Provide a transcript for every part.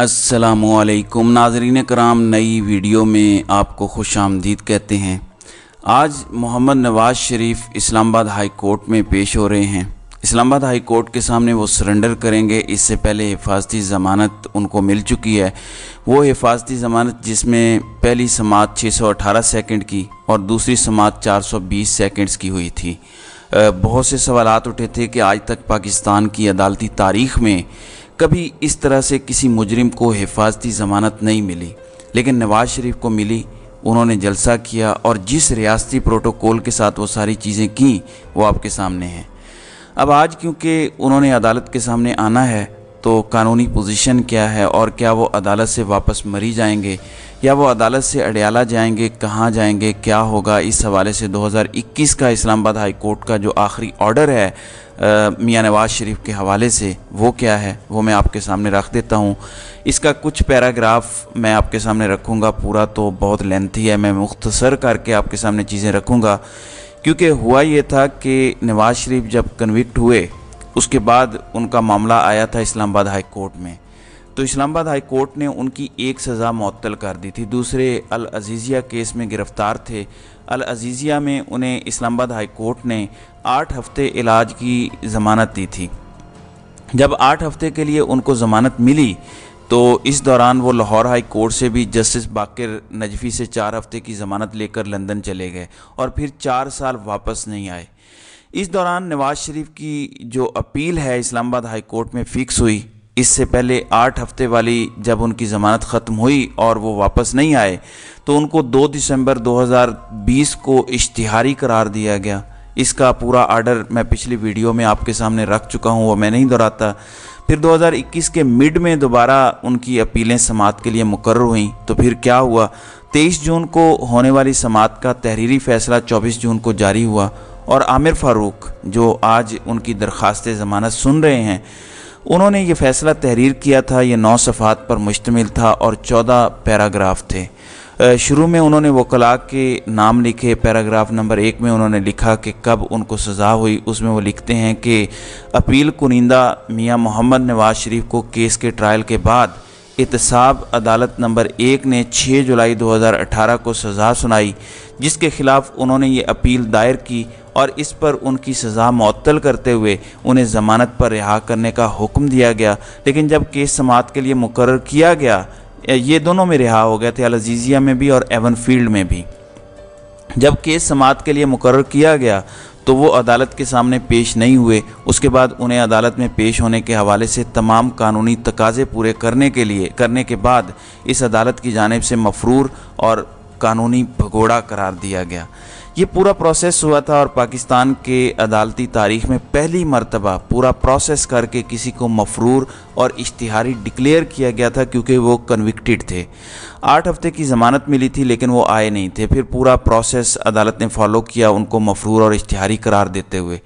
असलकुम नाजरीन कराम नई वीडियो में आपको खुश आमदीद कहते हैं आज मोहम्मद नवाज़ शरीफ इस्लामाबाद हाई कोर्ट में पेश हो रहे हैं इस्लामाबाद हाई कोर्ट के सामने वो सरेंडर करेंगे इससे पहले हिफाजती ज़मानत उनको मिल चुकी है वो हिफाजती ज़मानत जिसमें पहली समात 618 सेकंड की और दूसरी समात 420 सेकंड्स की हुई थी बहुत से सवाल उठे थे कि आज तक पाकिस्तान की अदालती तारीख में कभी इस तरह से किसी मुजरिम को हिफाजती जमानत नहीं मिली लेकिन नवाज शरीफ को मिली उन्होंने जलसा किया और जिस रियासती प्रोटोकॉल के साथ वो सारी चीज़ें की वो आपके सामने हैं अब आज क्योंकि उन्होंने अदालत के सामने आना है तो कानूनी पोजीशन क्या है और क्या वो अदालत से वापस मरी जाएंगे या वो अदालत से अडयाला जाएंगे कहाँ जाएंगे क्या होगा इस हवाले से 2021 का इस्लामाबाद हाई कोर्ट का जो आखिरी ऑर्डर है मियाँ नवाज़ शरीफ के हवाले से वो क्या है वो मैं आपके सामने रख देता हूँ इसका कुछ पैराग्राफ मैं आपके सामने रखूँगा पूरा तो बहुत लेंथी है मैं मुख्तसर करके आपके सामने चीज़ें रखूँगा क्योंकि हुआ ये था कि नवाज़ शरीफ जब कन्विक्ट हुए उसके बाद उनका मामला आया था इस्लामाबाद हाई कोर्ट में तो इस्लामाबाद हाई कोर्ट ने उनकी एक सज़ा मअतल कर दी थी दूसरे अल अजीज़िया केस में गिरफ़्तार थे अल अजीज़िया में उन्हें इस्लामाबाद हाई कोर्ट ने आठ हफ्ते इलाज की ज़मानत दी थी जब आठ हफ्ते के लिए उनको ज़मानत मिली तो इस दौरान वो लाहौर हाई कोर्ट से भी जस्टिस बाकिर नजफ़ी से चार हफ्ते की ज़मानत लेकर लंदन चले गए और फिर चार साल वापस नहीं आए इस दौरान नवाज शरीफ की जो अपील है इस्लामाबाद हाई कोर्ट में फ़िक्स हुई इससे पहले आठ हफ्ते वाली जब उनकी ज़मानत ख़त्म हुई और वो वापस नहीं आए तो उनको 2 दिसंबर 2020 को इश्तहारी करार दिया गया इसका पूरा आर्डर मैं पिछली वीडियो में आपके सामने रख चुका हूँ वो मैं नहीं दोहराता फिर 2021 के मिड में दोबारा उनकी अपीलें समात के लिए मुकर हुई तो फिर क्या हुआ 23 जून को होने वाली समात का तहरीरी फैसला 24 जून को जारी हुआ और आमिर फारूक जो आज उनकी दरख्वास्त ज़मानत सुन रहे हैं उन्होंने ये फैसला तहरीर किया था ये नौ सफ़ात पर मुश्तमिल था और चौदह पैराग्राफ थे शुरू में उन्होंने वकला के नाम लिखे पैराग्राफ नंबर एक में उन्होंने लिखा कि कब उनको सज़ा हुई उसमें वो लिखते हैं कि अपील कुनिंदा मियां मोहम्मद नवाज शरीफ को केस के ट्रायल के बाद इतसाब अदालत नंबर एक ने 6 जुलाई 2018 को सज़ा सुनाई जिसके ख़िलाफ़ उन्होंने ये अपील दायर की और इस पर उनकी सज़ा मअतल करते हुए उन्हें ज़मानत पर रिहा करने का हुक्म दिया गया लेकिन जब केस समात के लिए मुकर किया गया ये दोनों में रिहा हो गए थे अलजीज़िया में भी और एवन फील्ड में भी जब केस समात के लिए मुकर किया गया तो वो अदालत के सामने पेश नहीं हुए उसके बाद उन्हें अदालत में पेश होने के हवाले से तमाम कानूनी तकाजे पूरे करने के लिए करने के बाद इस अदालत की जानब से मफरूर और कानूनी भगोड़ा करार दिया गया ये पूरा प्रोसेस हुआ था और पाकिस्तान के अदालती तारीख में पहली मरतबा पूरा प्रोसेस करके किसी को मफरूर और इश्तहारी डिक्लेयर किया गया था क्योंकि वो कन्विक्टेड थे आठ हफ्ते की ज़मानत मिली थी लेकिन वो आए नहीं थे फिर पूरा प्रोसेस अदालत ने फॉलो किया उनको मफरूर और इश्तहारी करार देते हुए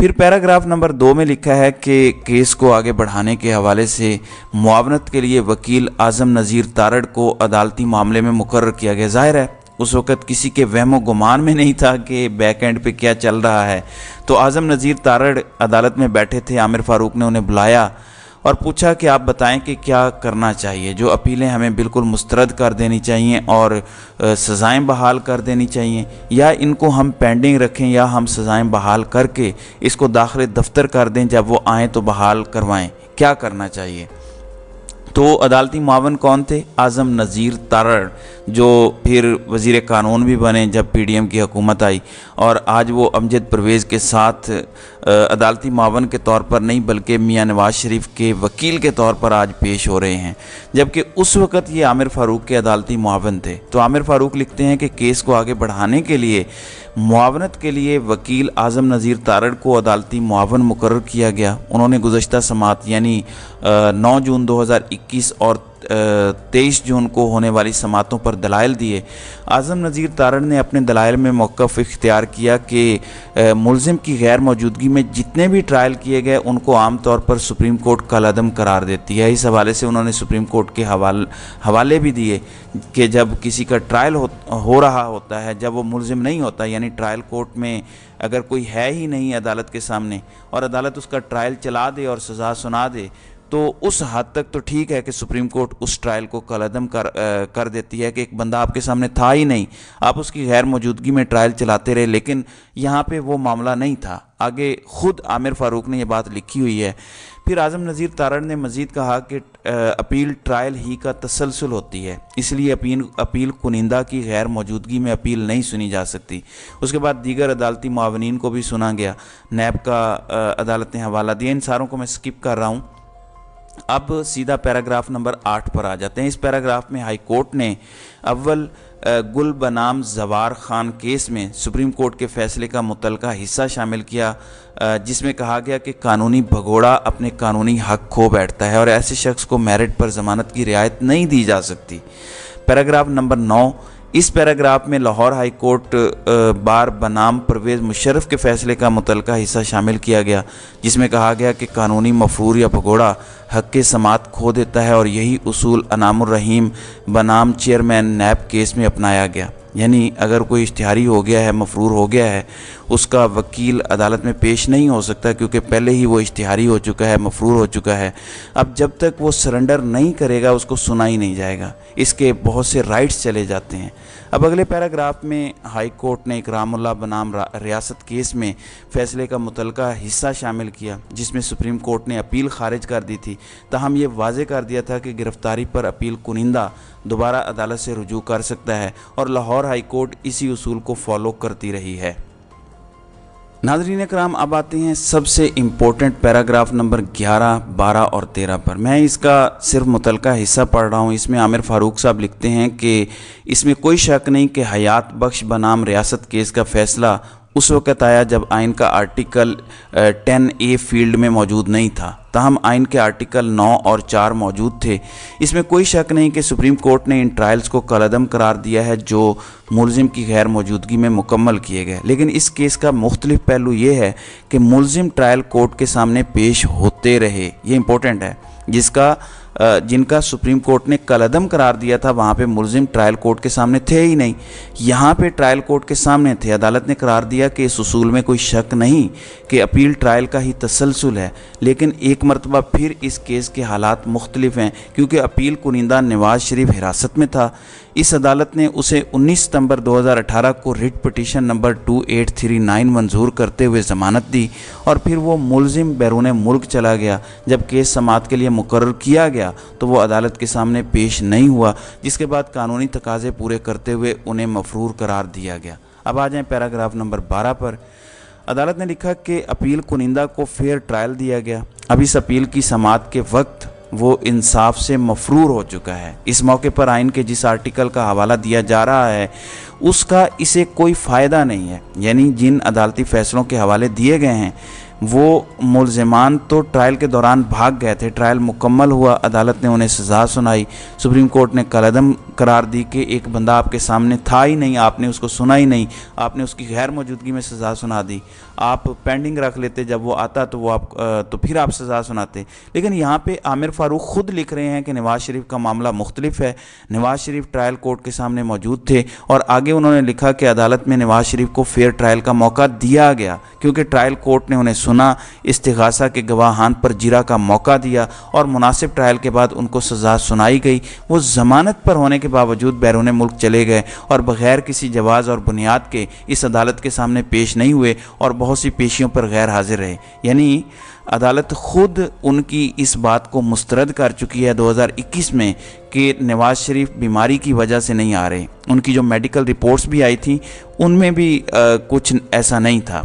फिर पैराग्राफ नंबर दो में लिखा है कि केस को आगे बढ़ाने के हवाले से मुआवनत के लिए वकील आजम नज़ीर तारड़ को अदालती मामले में मुकर किया गया जाहिर है उस वक़्त किसी के वहमो गुमान में नहीं था कि बैक एंड पे क्या चल रहा है तो आज़म नज़ीर तारड़ अदालत में बैठे थे आमिर फ़ारूक ने उन्हें बुलाया और पूछा कि आप बताएं कि क्या करना चाहिए जो अपीलें हमें बिल्कुल मुस्तरद कर देनी चाहिए और सज़ाएं बहाल कर देनी चाहिए या इनको हम पेंडिंग रखें या हम सज़ाएं बहाल करके इसको दाखिल दफ्तर कर दें जब वो आएँ तो बहाल करवाएँ क्या करना चाहिए तो अदालती मावन कौन थे आज़म नज़ीर तारड़ जो फिर वज़ी कानून भी बने जब पी डी एम की हुकूमत आई और आज वो अमजद परवेज़ के साथ अदालती मावन के तौर पर नहीं बल्कि मियाँ नवाज शरीफ के वकील के तौर पर आज पेश हो रहे हैं जबकि उस वक़्त ये आमिर फ़ारूक के अदालती मावन थे तो आमिर फ़ारूक लिखते हैं कि केस को आगे बढ़ाने के लिए मुआवनत के लिए वकील आज़म नज़ीर तारड़ को अदालती मुआवन मुकर किया गया उन्होंने गुजशत समात यानी नौ जून 2021 और तेईस जून को होने वाली समातों पर दलाइल दिए आज़म नज़ीर तारण ने अपने दलाइल में मौक़ इख्तियार किया कि मुलिम की गैर मौजूदगी में जितने भी ट्रायल किए गए उनको आम तौर पर सुप्रीम कोर्ट कलदम करार देती है इस हवाले से उन्होंने सुप्रीम कोर्ट के हवाल हवाले भी दिए कि जब किसी का ट्रायल हो, हो रहा होता है जब वो मुलिम नहीं होता यानी ट्रायल कोर्ट में अगर कोई है ही नहीं अदालत के सामने और अदालत उसका ट्रायल चला दे और सज़ा सुना दे तो उस हद तक तो ठीक है कि सुप्रीम कोर्ट उस ट्रायल को कलदम कर आ, कर देती है कि एक बंदा आपके सामने था ही नहीं आप उसकी गैर मौजूदगी में ट्रायल चलाते रहे लेकिन यहाँ पे वो मामला नहीं था आगे ख़ुद आमिर फ़ारूक ने ये बात लिखी हुई है फिर आज़म नज़ीर तारण ने मज़ीद कहा कि अपील ट्रायल ही का तसलसल होती है इसलिए अपील अपील कुनिंदा की गैर मौजूदगी में अपील नहीं सुनी जा सकती उसके बाद दीगर अदालती मावनीन को भी सुना गया नैब का अदालत ने हवाला दिया इन सारों को मैं स्किप कर रहा हूँ अब सीधा पैराग्राफ नंबर आठ पर आ जाते हैं इस पैराग्राफ में हाई कोर्ट ने अव्वल गुल बनाम जवार खान केस में सुप्रीम कोर्ट के फैसले का मुतल हिस्सा शामिल किया जिसमें कहा गया कि कानूनी भगोड़ा अपने कानूनी हक खो बैठता है और ऐसे शख्स को मेरिट पर जमानत की रियायत नहीं दी जा सकती पैराग्राफ नंबर नौ इस पैराग्राफ में लाहौर हाई कोर्ट बार बनाम परवेज़ मुशरफ़ के फैसले का मुतल हिस्सा शामिल किया गया जिसमें कहा गया कि कानूनी मफूर या भगोड़ा हक के समात खो देता है और यही असूल अनाम बनाम चेयरमैन नैब केस में अपनाया गया यानी अगर कोई इश्तहारी हो गया है मफरूर हो गया है उसका वकील अदालत में पेश नहीं हो सकता क्योंकि पहले ही वो इश्तहारी हो चुका है मफरूर हो चुका है अब जब तक वो सरेंडर नहीं करेगा उसको सुना ही नहीं जाएगा इसके बहुत से राइट्स चले जाते हैं अब अगले पैराग्राफ में हाई कोर्ट ने इकरामुल्ला बनाम रियासत केस में फैसले का मुतल हिस्सा शामिल किया जिसमें सुप्रीम कोर्ट ने अपील खारिज कर दी थी तहम यह वाज कर दिया था कि गिरफ्तारी पर अपील कुनिंदा दोबारा अदालत से रजू कर सकता है और लाहौर हाई कोर्ट इसी असूल को फॉलो करती रही है नाजरीन कराम अब आते हैं सबसे इम्पोर्टेंट पैराग्राफ नंबर 11, 12 और 13 पर मैं इसका सिर्फ मुतलका हिस्सा पढ़ रहा हूँ इसमें आमिर फ़ारूक साहब लिखते हैं कि इसमें कोई शक नहीं कि हयात बख्श बनाम रियासत केस का फ़ैसला उस वक़्त आया जब आइन का आर्टिकल टेन ए फील्ड में मौजूद नहीं था ताहम आइन के आर्टिकल 9 और 4 मौजूद थे इसमें कोई शक नहीं कि सुप्रीम कोर्ट ने इन ट्रायल्स को कलदम करार दिया है जो मुलजिम की गैर मौजूदगी में मुकम्मल किए गए लेकिन इस केस का मुख्तलिफ पहलू ये है कि मुलजिम ट्रायल कोर्ट के सामने पेश होते रहे ये इंपॉर्टेंट है जिसका जिनका सुप्रीम कोर्ट ने कलदम करार दिया था वहाँ पे मुलजिम ट्रायल कोर्ट के सामने थे ही नहीं यहाँ पे ट्रायल कोर्ट के सामने थे अदालत ने करार दिया कि इस उसूल में कोई शक नहीं कि अपील ट्रायल का ही तसलसल है लेकिन एक मरतबा फिर इस केस के हालात मुख्तलिफ हैं क्योंकि अपील कुनिंदा नवाज शरीफ हिरासत में था इस अदालत ने उसे 19 सितंबर 2018 को रिट पटिशन नंबर 2839 मंजूर करते हुए ज़मानत दी और फिर वो मुलजिम बैरून मुल्क चला गया जब केस समात के लिए मुकर किया गया तो वो अदालत के सामने पेश नहीं हुआ जिसके बाद कानूनी तकाजे पूरे करते हुए उन्हें मफरूर करार दिया गया अब आ जाएँ पैराग्राफ नंबर बारह पर अदालत ने लिखा कि अपील कुनिंदा को फेयर ट्रायल दिया गया अब इस अपील की समात के वक्त वो इंसाफ से मफरूर हो चुका है इस मौके पर आइन के जिस आर्टिकल का हवाला दिया जा रहा है उसका इसे कोई फ़ायदा नहीं है यानी जिन अदालती फैसलों के हवाले दिए गए हैं वो मुलजमान तो ट्रायल के दौरान भाग गए थे ट्रायल मुकम्मल हुआ अदालत ने उन्हें सज़ा सुनाई सुप्रीम कोर्ट ने कलदम करार दी कि एक बंदा आपके सामने था ही नहीं आपने उसको सुना ही नहीं आपने उसकी गैर मौजूदगी में सज़ा सुना दी आप पेंडिंग रख लेते जब वो आता तो वो आप तो फिर आप सज़ा सुनाते लेकिन यहाँ पे आमिर फारूक ख़ुद लिख रहे हैं कि नवाज़ शरीफ का मामला मुख्तलिफ है नवाज़ शरीफ ट्रायल कोर्ट के सामने मौजूद थे और आगे उन्होंने लिखा कि अदालत में नवाज़ शरीफ को फेयर ट्रायल का मौका दिया गया क्योंकि ट्रायल कोर्ट ने उन्हें सुना इस्तासा के गवाहान पर जिरा का मौका दिया और मुनासिब ट्रायल के बाद उनको सज़ा सुनाई गई वो ज़मानत पर होने के बावजूद बैरून मुल्क चले गए और बगैर किसी जवाज़ और बुनियाद के इस अदालत के सामने पेश नहीं हुए और बहुत सी पेशियों पर गैर हाजिर रहे यानी अदालत खुद उनकी इस बात को मुस्तरद कर चुकी है 2021 में कि नवाज शरीफ बीमारी की वजह से नहीं आ रहे उनकी जो मेडिकल रिपोर्ट्स भी आई थी उनमें भी आ, कुछ ऐसा नहीं था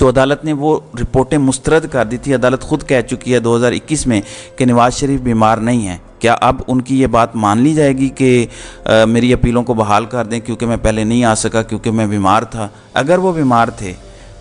तो अदालत ने वो रिपोर्टें मुस्तरद कर दी थी अदालत खुद कह चुकी है 2021 में कि नवाज शरीफ बीमार नहीं है क्या अब उनकी ये बात मान ली जाएगी कि मेरी अपीलों को बहाल कर दें क्योंकि मैं पहले नहीं आ सका क्योंकि मैं बीमार था अगर वो बीमार थे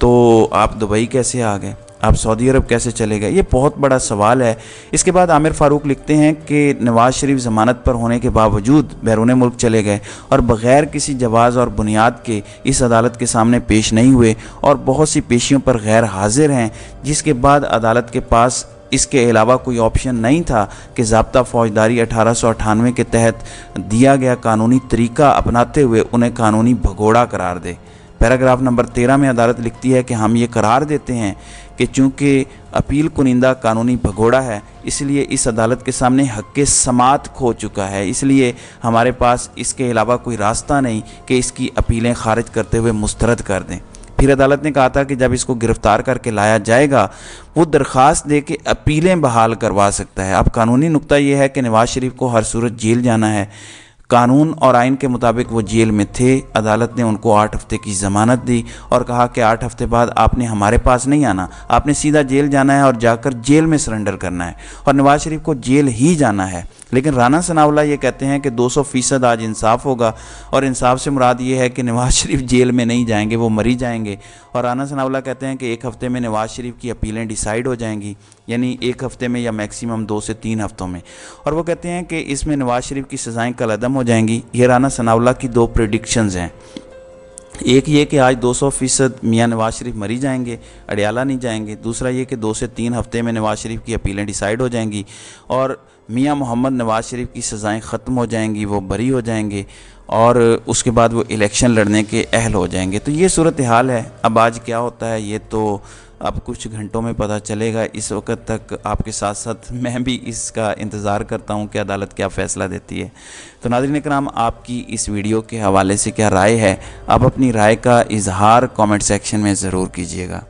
तो आप दुबई कैसे आ गए आप सऊदी अरब कैसे चले गए ये बहुत बड़ा सवाल है इसके बाद आमिर फारूक लिखते हैं कि नवाज शरीफ ज़मानत पर होने के बावजूद बैरून मुल्क चले गए और बग़ैर किसी जवाज़ और बुनियाद के इस अदालत के सामने पेश नहीं हुए और बहुत सी पेशियों पर गैर हाजिर हैं जिसके बाद अदालत के पास इसके अलावा कोई ऑप्शन नहीं था कि जबता फौजदारी अठारह के तहत दिया गया कानूनी तरीका अपनाते हुए उन्हें कानूनी भगोड़ा करार दे पैराग्राफ नंबर तेरह में अदालत लिखती है कि हम ये करार देते हैं कि चूँकि अपील कुनिंदा कानूनी भगोड़ा है इसलिए इस अदालत के सामने हक समात खो चुका है इसलिए हमारे पास इसके अलावा कोई रास्ता नहीं कि इसकी अपीलें खारिज करते हुए मुस्तरद कर दें फिर अदालत ने कहा था कि जब इसको गिरफ़्तार करके लाया जाएगा वो दरख्वास्त दे के अपीलें बहाल करवा सकता है अब कानूनी नुकता यह है कि नवाज़ शरीफ को हर सूरत जेल जाना है कानून और आइन के मुताबिक वो जेल में थे अदालत ने उनको आठ हफ्ते की ज़मानत दी और कहा कि आठ हफ्ते बाद आपने हमारे पास नहीं आना आपने सीधा जेल जाना है और जाकर जेल में सरेंडर करना है और नवाज शरीफ को जेल ही जाना है लेकिन राना सनावला ये कहते हैं कि 200 फीसद आज इंसाफ होगा और इंसाफ से मुराद ये है कि नवाज शरीफ जेल में नहीं जाएंगे वो मरी जाएंगे और राना सनावला कहते हैं कि एक हफ्ते में नवाज शरीफ की अपीलें डिसाइड हो जाएंगी यानी एक हफ्ते में या मैक्सिमम दो से तीन हफ्तों में और वो कहते हैं कि इसमें नवाज शरीफ की सज़ाएँ कल अदम हो जाएंगी ये राना सनावला की दो प्रडिक्शंस हैं एक ये कि आज 200 फीसद मियाँ नवाज शरीफ मरी जाएंगे अडयाला नहीं जाएंगे दूसरा ये कि दो से तीन हफ्ते में नवाज शरीफ की अपीलें डिसाइड हो जाएंगी और मियाँ मोहम्मद नवाज शरीफ की सज़ाएँ ख़त्म हो जाएंगी वो बरी हो जाएंगे और उसके बाद वो इलेक्शन लड़ने के अहल हो जाएंगे तो ये सूरत हाल है अब आज क्या होता है ये तो अब कुछ घंटों में पता चलेगा इस वक्त तक आपके साथ साथ मैं भी इसका इंतज़ार करता हूँ कि अदालत क्या फ़ैसला देती है तो नादरीन कराम आपकी इस वीडियो के हवाले से क्या राय है आप अपनी राय का इजहार कमेंट सेक्शन में ज़रूर कीजिएगा